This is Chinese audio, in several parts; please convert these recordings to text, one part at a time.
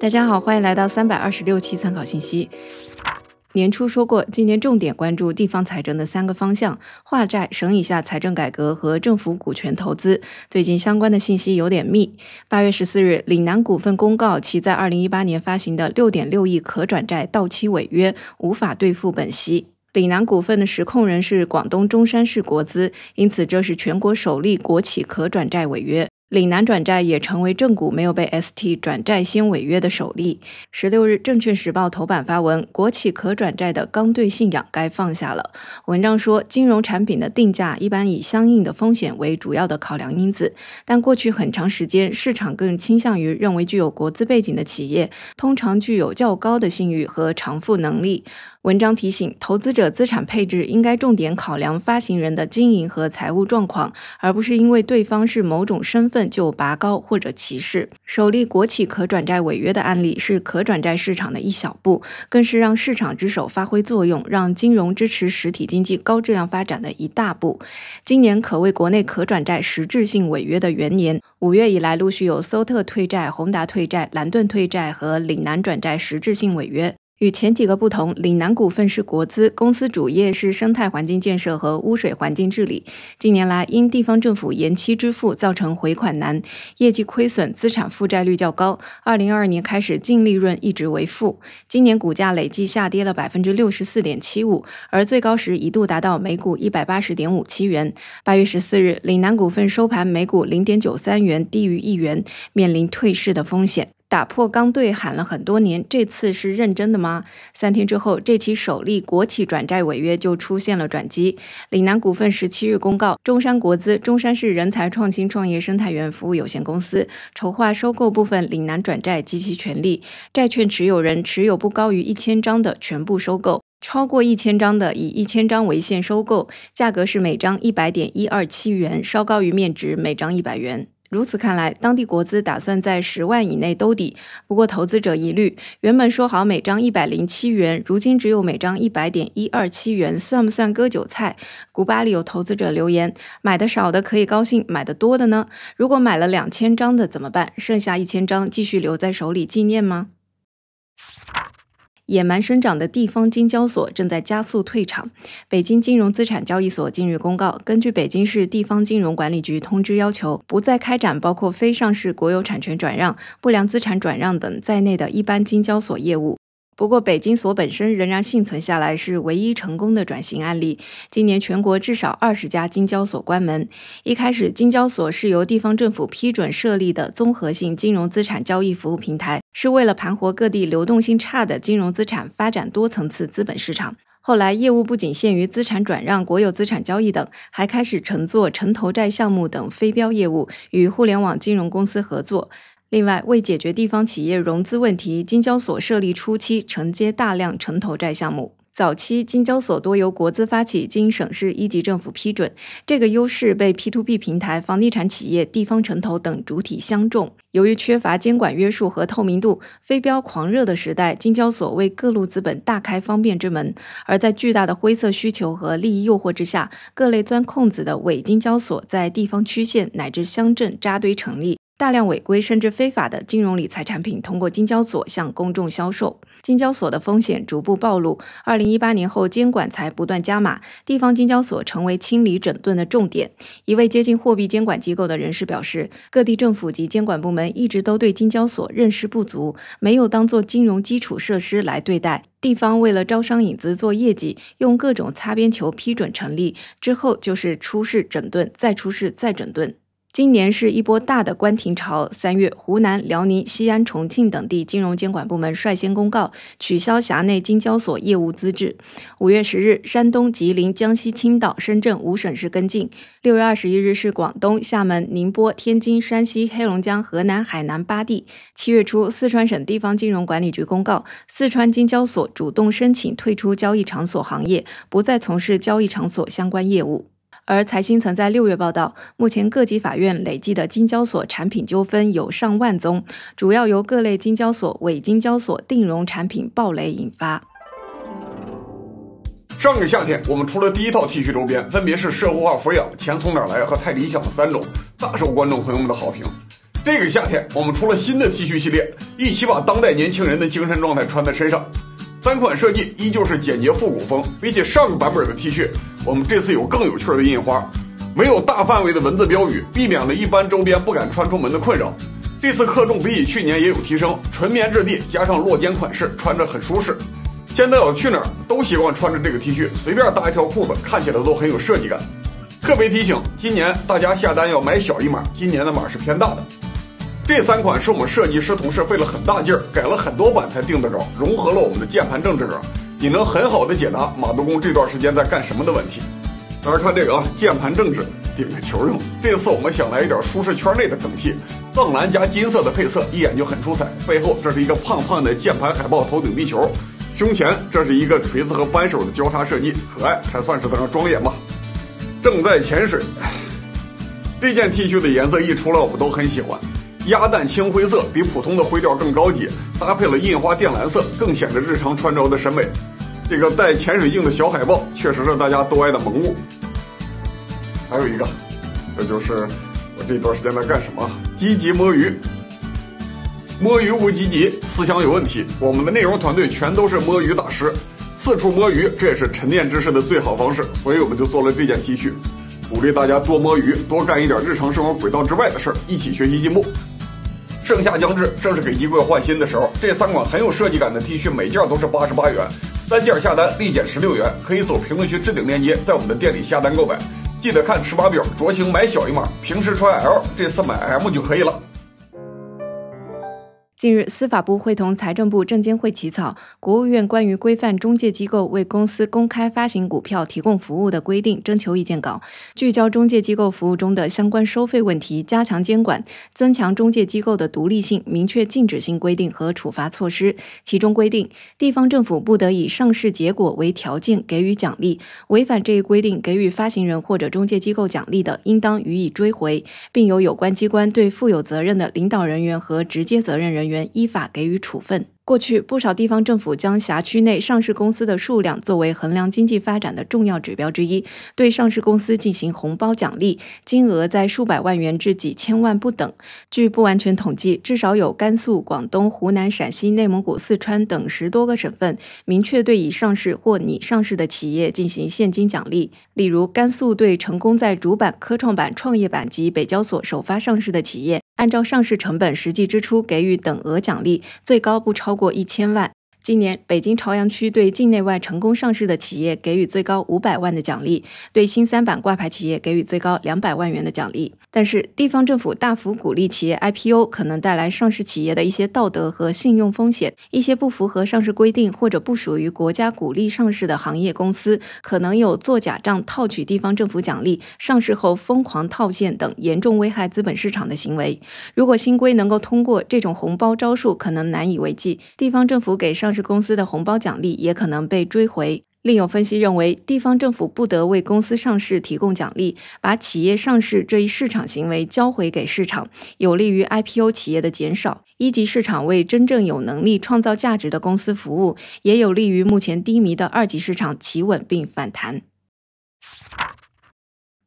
大家好，欢迎来到三百二十六期参考信息。年初说过，今年重点关注地方财政的三个方向：化债、省以下财政改革和政府股权投资。最近相关的信息有点密。八月十四日，岭南股份公告，其在二零一八年发行的六点六亿可转债到期违约，无法兑付本息。岭南股份的实控人是广东中山市国资，因此这是全国首例国企可转债违约。岭南转债也成为正股没有被 ST 转债先违约的首例。十六日，《证券时报》头版发文：国企可转债的刚兑信仰该放下了。文章说，金融产品的定价一般以相应的风险为主要的考量因子，但过去很长时间，市场更倾向于认为具有国资背景的企业通常具有较高的信誉和偿付能力。文章提醒投资者，资产配置应该重点考量发行人的经营和财务状况，而不是因为对方是某种身份就拔高或者歧视。首例国企可转债违约的案例是可转债市场的一小步，更是让市场之手发挥作用、让金融支持实体经济高质量发展的一大步。今年可谓国内可转债实质性违约的元年，五月以来陆续有搜特退债、宏达退债、蓝盾退债和岭南转债实质性违约。与前几个不同，岭南股份是国资公司，主业是生态环境建设和污水环境治理。近年来，因地方政府延期支付，造成回款难，业绩亏损，资产负债率较高。二零二二年开始，净利润一直为负。今年股价累计下跌了百分之六十四点七五，而最高时一度达到每股一百八十点五七元。八月十四日，岭南股份收盘每股零点九三元，低于一元，面临退市的风险。打破刚兑喊了很多年，这次是认真的吗？三天之后，这起首例国企转债违约就出现了转机。岭南股份十七日公告，中山国资中山市人才创新创业生态园服务有限公司筹划收购部分岭南转债及其权利，债券持有人持有不高于一千张的全部收购，超过一千张的以一千张为限收购，价格是每张一百点一二七元，稍高于面值每张一百元。如此看来，当地国资打算在十万以内兜底。不过，投资者疑虑：原本说好每张一百零七元，如今只有每张一百点一二七元，算不算割韭菜？古巴里有投资者留言：买的少的可以高兴，买的多的呢？如果买了两千张的怎么办？剩下一千张继续留在手里纪念吗？野蛮生长的地方金交所正在加速退场。北京金融资产交易所近日公告，根据北京市地方金融管理局通知要求，不再开展包括非上市国有产权转让、不良资产转让等在内的一般金交所业务。不过，北京所本身仍然幸存下来，是唯一成功的转型案例。今年全国至少二十家金交所关门。一开始，金交所是由地方政府批准设立的综合性金融资产交易服务平台，是为了盘活各地流动性差的金融资产，发展多层次资本市场。后来，业务不仅限于资产转让、国有资产交易等，还开始乘坐城投债项目等非标业务，与互联网金融公司合作。另外，为解决地方企业融资问题，金交所设立初期承接大量城投债项目。早期，金交所多由国资发起，经省市一级政府批准，这个优势被 p 2 p 平台、房地产企业、地方城投等主体相中。由于缺乏监管约束和透明度，非标狂热的时代，金交所为各路资本大开方便之门。而在巨大的灰色需求和利益诱惑之下，各类钻空子的伪金交所在地方区县乃至乡镇扎堆成立。大量违规甚至非法的金融理财产品通过金交所向公众销售，金交所的风险逐步暴露。二零一八年后，监管才不断加码，地方金交所成为清理整顿的重点。一位接近货币监管机构的人士表示，各地政府及监管部门一直都对金交所认识不足，没有当做金融基础设施来对待。地方为了招商引资做业绩，用各种擦边球批准成立，之后就是出事整顿，再出事再整顿。今年是一波大的关停潮。三月，湖南、辽宁、西安、重庆等地金融监管部门率先公告取消辖内金交所业务资质。五月十日，山东、吉林、江西、青岛、深圳五省市跟进。六月二十一日，是广东、厦门、宁波、天津、山西、黑龙江、河南、海南八地。七月初，四川省地方金融管理局公告，四川金交所主动申请退出交易场所行业，不再从事交易场所相关业务。而财新曾在六月报道，目前各级法院累计的金交所产品纠纷有上万宗，主要由各类金交所伪金交所定融产品暴雷引发。上个夏天，我们出了第一套 T 恤周边，分别是社会化抚养钱从哪来和太理想的三种，大受观众朋友们的好评。这个夏天，我们出了新的 T 恤系列，一起把当代年轻人的精神状态穿在身上。三款设计依旧是简洁复古风，比起上个版本的 T 恤。我们这次有更有趣儿的印花，没有大范围的文字标语，避免了一般周边不敢穿出门的困扰。这次克重比起去年也有提升，纯棉质地加上落肩款式，穿着很舒适。现在我去哪儿都习惯穿着这个 T 恤，随便搭一条裤子，看起来都很有设计感。特别提醒，今年大家下单要买小一码，今年的码是偏大的。这三款是我们设计师同事费了很大劲儿，改了很多版才定的稿，融合了我们的键盘政治梗。你能很好的解答马督工这段时间在干什么的问题。大家看这个啊，键盘政治顶着球用。这次我们想来一点舒适圈内的梗替，藏蓝加金色的配色一眼就很出彩。背后这是一个胖胖的键盘海豹头顶地球，胸前这是一个锤子和扳手的交叉设计，可爱还算是非常庄严吧。正在潜水。这件 T 恤的颜色一出来我们都很喜欢，鸭蛋青灰色比普通的灰调更高级，搭配了印花靛蓝色更显得日常穿着的审美。这个带潜水镜的小海豹确实是大家都爱的萌物。还有一个，这就是我这段时间在干什么？积极摸鱼。摸鱼不积极，思想有问题。我们的内容团队全都是摸鱼大师，四处摸鱼，这也是沉淀知识的最好方式。所以我们就做了这件 T 恤，鼓励大家多摸鱼，多干一点日常生活轨道之外的事儿，一起学习进步。盛夏将至，正是给衣柜换新的时候。这三款很有设计感的 T 恤，每件都是八十八元。三件下单立减十六元，可以走评论区置顶链接，在我们的店里下单购买。记得看尺码表，酌情买小一码。平时穿 L，这次买 M 就可以了。近日，司法部会同财政部、证监会起草《国务院关于规范中介机构为公司公开发行股票提供服务的规定》征求意见稿，聚焦中介机构服务中的相关收费问题，加强监管，增强中介机构的独立性，明确禁止性规定和处罚措施。其中规定，地方政府不得以上市结果为条件给予奖励，违反这一规定给予发行人或者中介机构奖励的，应当予以追回，并由有关机关对负有责任的领导人员和直接责任人员。依法给予处分。过去，不少地方政府将辖区内上市公司的数量作为衡量经济发展的重要指标之一，对上市公司进行红包奖励，金额在数百万元至几千万不等。据不完全统计，至少有甘肃、广东、湖南、陕西、内蒙古、四川等十多个省份明确对已上市或拟上市的企业进行现金奖励。例如，甘肃对成功在主板、科创板、创业板及北交所首发上市的企业，按照上市成本实际支出给予等额奖励，最高不超过。过一千万。今年，北京朝阳区对境内外成功上市的企业给予最高五百万的奖励，对新三板挂牌企业给予最高两百万元的奖励。但是，地方政府大幅鼓励企业 IPO，可能带来上市企业的一些道德和信用风险。一些不符合上市规定或者不属于国家鼓励上市的行业公司，可能有做假账、套取地方政府奖励、上市后疯狂套现等严重危害资本市场的行为。如果新规能够通过，这种红包招数可能难以为继。地方政府给上上市公司的红包奖励也可能被追回。另有分析认为，地方政府不得为公司上市提供奖励，把企业上市这一市场行为交回给市场，有利于 IPO 企业的减少。一级市场为真正有能力创造价值的公司服务，也有利于目前低迷的二级市场企稳并反弹。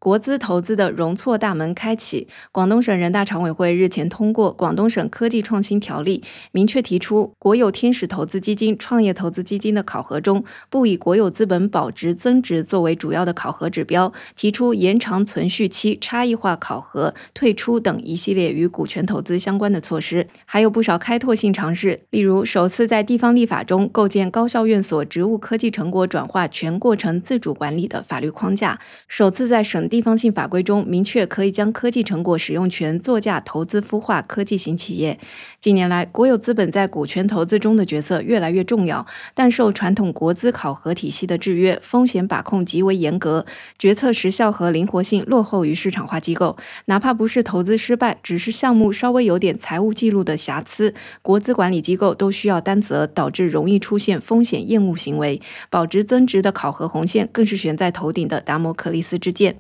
国资投资的容错大门开启。广东省人大常委会日前通过《广东省科技创新条例》，明确提出国有天使投资基金、创业投资基金的考核中，不以国有资本保值增值作为主要的考核指标，提出延长存续期、差异化考核、退出等一系列与股权投资相关的措施。还有不少开拓性尝试，例如首次在地方立法中构建高校院所职务科技成果转化全过程自主管理的法律框架，首次在省。地方性法规中明确可以将科技成果使用权作价投资孵化科技型企业。近年来，国有资本在股权投资中的角色越来越重要，但受传统国资考核体系的制约，风险把控极为严格，决策时效和灵活性落后于市场化机构。哪怕不是投资失败，只是项目稍微有点财务记录的瑕疵，国资管理机构都需要担责，导致容易出现风险厌恶行为。保值增值的考核红线更是悬在头顶的达摩克利斯之剑。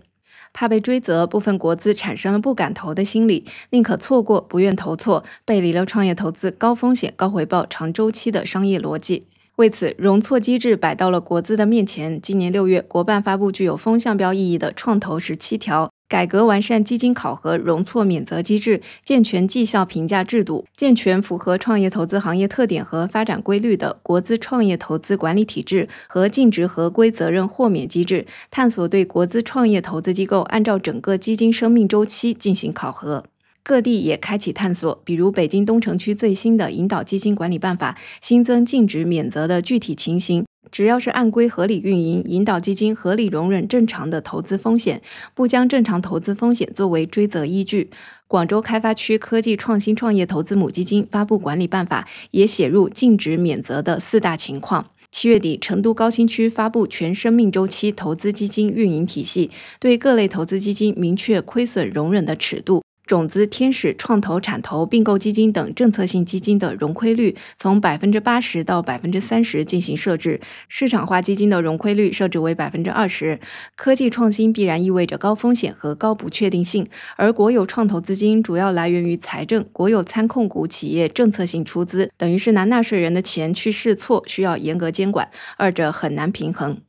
怕被追责，部分国资产生了不敢投的心理，宁可错过，不愿投错，背离了创业投资高风险、高回报、长周期的商业逻辑。为此，容错机制摆到了国资的面前。今年六月，国办发布具有风向标意义的《创投十七条》。改革完善基金考核容错免责机制，健全绩效评价制度，健全符合创业投资行业特点和发展规律的国资创业投资管理体制和尽职合规责任豁免机制，探索对国资创业投资机构按照整个基金生命周期进行考核。各地也开启探索，比如北京东城区最新的引导基金管理办法新增尽职免责的具体情形。只要是按规合理运营，引导基金合理容忍正常的投资风险，不将正常投资风险作为追责依据。广州开发区科技创新创业投资母基金发布管理办法，也写入禁止免责的四大情况。七月底，成都高新区发布全生命周期投资基金运营体系，对各类投资基金明确亏损容忍的尺度。种子天使创投、产投、并购基金等政策性基金的容亏率从百分之八十到百分之三十进行设置，市场化基金的容亏率设置为百分之二十。科技创新必然意味着高风险和高不确定性，而国有创投资金主要来源于财政、国有参控股企业政策性出资，等于是拿纳税人的钱去试错，需要严格监管，二者很难平衡。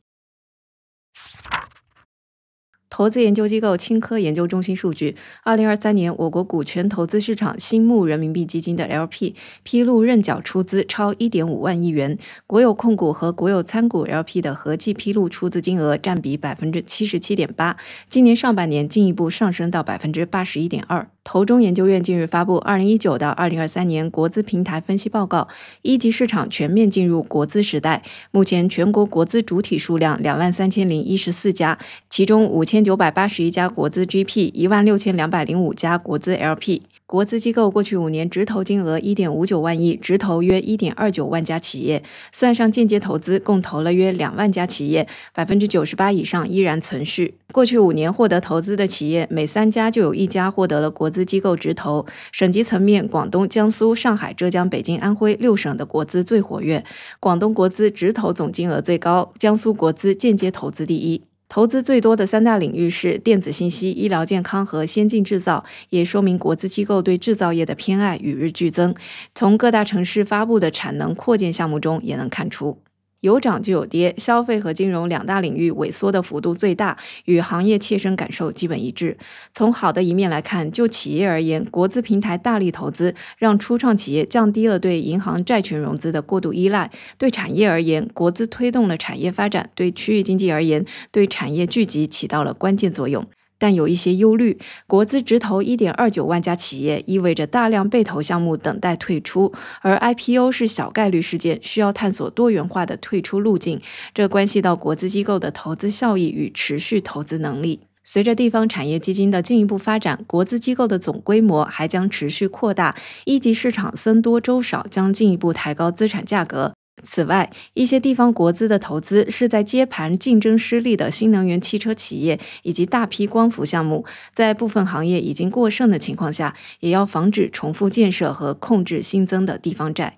投资研究机构青科研究中心数据，二零二三年我国股权投资市场新募人民币基金的 LP 披露认缴出资超一点五万亿元，国有控股和国有参股 LP 的合计披露出资金额占比百分之七十七点八，今年上半年进一步上升到百分之八十一点二。投中研究院近日发布《二零一九到二零二三年国资平台分析报告》，一级市场全面进入国资时代。目前，全国国资主体数量两万三千零一十四家，其中五千九百八十一家国资 GP，一万六千两百零五家国资 LP。国资机构过去五年直投金额一点五九万亿，直投约一点二九万家企业，算上间接投资，共投了约两万家企业，百分之九十八以上依然存续。过去五年获得投资的企业，每三家就有一家获得了国资机构直投。省级层面，广东、江苏、上海、浙江、北京、安徽六省的国资最活跃，广东国资直投总金额最高，江苏国资间接投资第一。投资最多的三大领域是电子信息、医疗健康和先进制造，也说明国资机构对制造业的偏爱与日俱增。从各大城市发布的产能扩建项目中也能看出。有涨就有跌，消费和金融两大领域萎缩的幅度最大，与行业切身感受基本一致。从好的一面来看，就企业而言，国资平台大力投资，让初创企业降低了对银行债权融资的过度依赖；对产业而言，国资推动了产业发展；对区域经济而言，对产业聚集起到了关键作用。但有一些忧虑，国资直投一点二九万家企业，意味着大量被投项目等待退出，而 IPO 是小概率事件，需要探索多元化的退出路径，这关系到国资机构的投资效益与持续投资能力。随着地方产业基金的进一步发展，国资机构的总规模还将持续扩大，一级市场僧多粥少，将进一步抬高资产价格。此外，一些地方国资的投资是在接盘竞争失利的新能源汽车企业以及大批光伏项目，在部分行业已经过剩的情况下，也要防止重复建设和控制新增的地方债。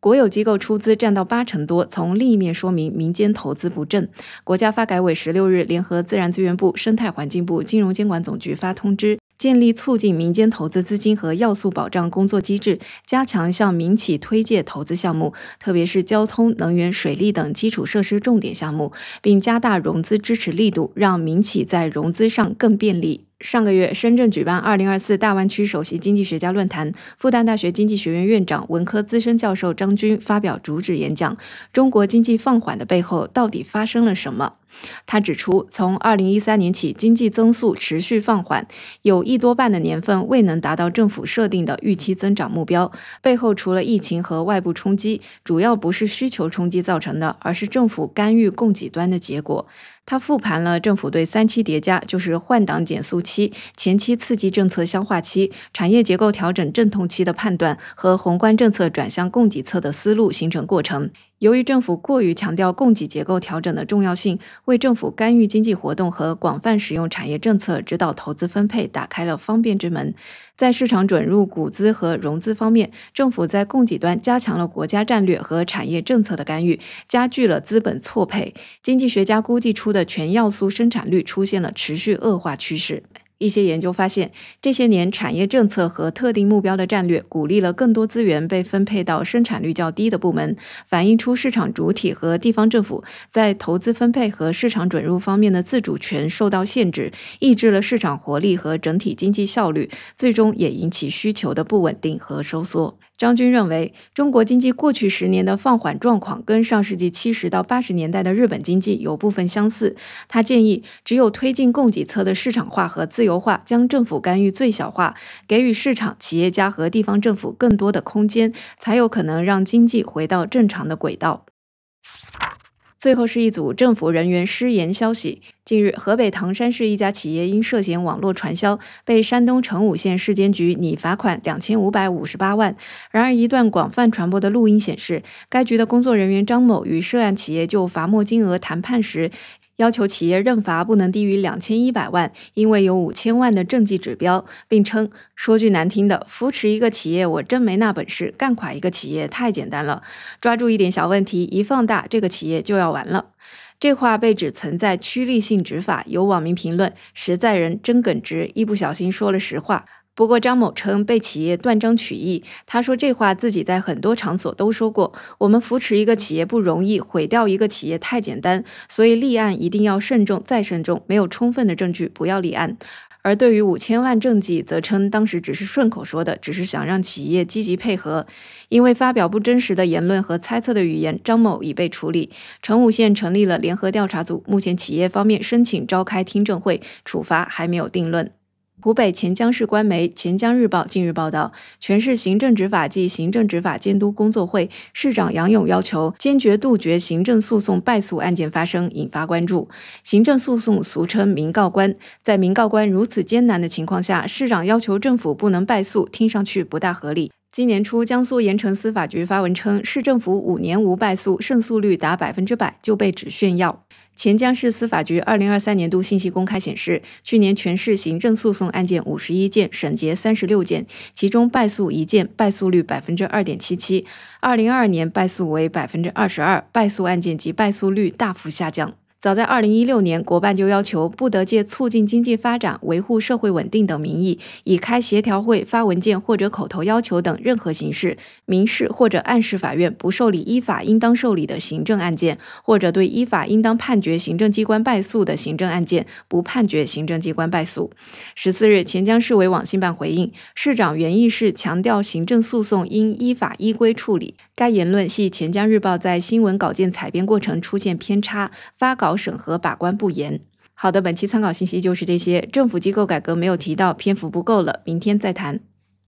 国有机构出资占到八成多，从另一面说明民间投资不振。国家发改委十六日联合自然资源部、生态环境部、金融监管总局发通知。建立促进民间投资资金和要素保障工作机制，加强向民企推介投资项目，特别是交通、能源、水利等基础设施重点项目，并加大融资支持力度，让民企在融资上更便利。上个月，深圳举办二零二四大湾区首席经济学家论坛，复旦大学经济学院院长、文科资深教授张军发表主旨演讲。中国经济放缓的背后，到底发生了什么？他指出，从二零一三年起，经济增速持续放缓，有一多半的年份未能达到政府设定的预期增长目标。背后除了疫情和外部冲击，主要不是需求冲击造成的，而是政府干预供给端的结果。他复盘了政府对三期叠加，就是换挡减速期、前期刺激政策消化期、产业结构调整阵痛期的判断和宏观政策转向供给侧的思路形成过程。由于政府过于强调供给结构调整的重要性，为政府干预经济活动和广泛使用产业政策指导投资分配打开了方便之门。在市场准入、股资和融资方面，政府在供给端加强了国家战略和产业政策的干预，加剧了资本错配。经济学家估计出的全要素生产率出现了持续恶化趋势。一些研究发现，这些年产业政策和特定目标的战略，鼓励了更多资源被分配到生产率较低的部门，反映出市场主体和地方政府在投资分配和市场准入方面的自主权受到限制，抑制了市场活力和整体经济效率，最终也引起需求的不稳定和收缩。张军认为，中国经济过去十年的放缓状况跟上世纪七十到八十年代的日本经济有部分相似。他建议，只有推进供给侧的市场化和自由化，将政府干预最小化，给予市场、企业家和地方政府更多的空间，才有可能让经济回到正常的轨道。最后是一组政府人员失言消息。近日，河北唐山市一家企业因涉嫌网络传销，被山东成武县市监局拟罚款两千五百五十八万。然而，一段广泛传播的录音显示，该局的工作人员张某与涉案企业就罚没金额谈判时。要求企业认罚不能低于两千一百万，因为有五千万的政绩指标，并称说句难听的，扶持一个企业我真没那本事，干垮一个企业太简单了。抓住一点小问题一放大，这个企业就要完了。这话被指存在趋利性执法，有网民评论：实在人真耿直，一不小心说了实话。不过，张某称被企业断章取义。他说：“这话自己在很多场所都说过。我们扶持一个企业不容易，毁掉一个企业太简单，所以立案一定要慎重再慎重，没有充分的证据不要立案。”而对于五千万政绩，则称当时只是顺口说的，只是想让企业积极配合。因为发表不真实的言论和猜测的语言，张某已被处理。成武县成立了联合调查组，目前企业方面申请召开听证会，处罚还没有定论。湖北潜江市官媒《潜江日报》近日报道，全市行政执法暨行政执法监督工作会，市长杨勇要求坚决杜绝行政诉讼败诉案件发生，引发关注。行政诉讼俗称“民告官”，在“民告官”如此艰难的情况下，市长要求政府不能败诉，听上去不大合理。今年初，江苏盐城司法局发文称，市政府五年无败诉，胜诉率达百分之百，就被指炫耀。潜江市司法局二零二三年度信息公开显示，去年全市行政诉讼案件五十一件，审结三十六件，其中败诉一件，败诉率百分之二点七七。二零二二年败诉为百分之二十二，败诉案件及败诉率大幅下降。早在二零一六年，国办就要求不得借促进经济发展、维护社会稳定等名义，以开协调会、发文件或者口头要求等任何形式，明示或者暗示法院不受理依法应当受理的行政案件，或者对依法应当判决行政机关败诉的行政案件不判决行政机关败诉。十四日，钱江市委网信办回应，市长原意是强调行政诉讼应依法依规处理。该言论系《钱江日报》在新闻稿件采编过程出现偏差，发稿审核把关不严。好的，本期参考信息就是这些，政府机构改革没有提到，篇幅不够了，明天再谈。